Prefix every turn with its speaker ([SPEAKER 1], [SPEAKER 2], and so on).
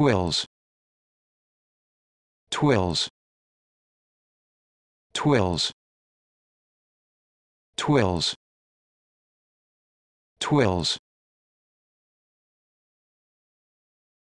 [SPEAKER 1] twills twills twills twills twills